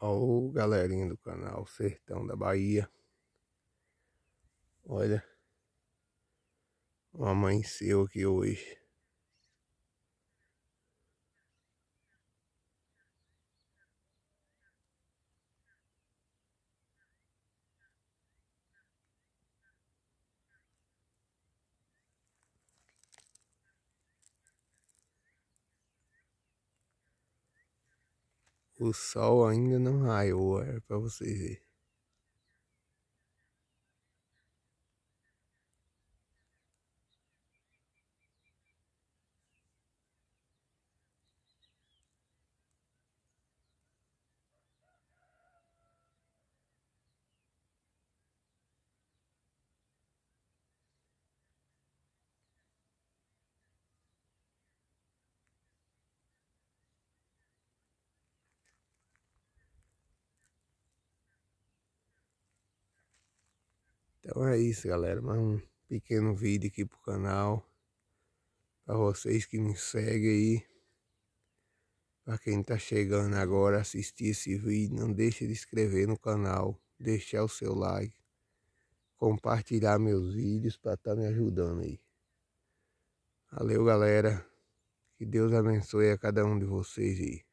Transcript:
Alô, galerinha do canal Sertão da Bahia. Olha, amanheceu aqui hoje. O sol ainda não raiou, era é pra vocês verem. Então é isso, galera. Mais um pequeno vídeo aqui pro canal. Pra vocês que me seguem aí. Pra quem tá chegando agora assistir esse vídeo, não deixe de inscrever no canal. Deixar o seu like. Compartilhar meus vídeos pra estar tá me ajudando aí. Valeu, galera. Que Deus abençoe a cada um de vocês aí.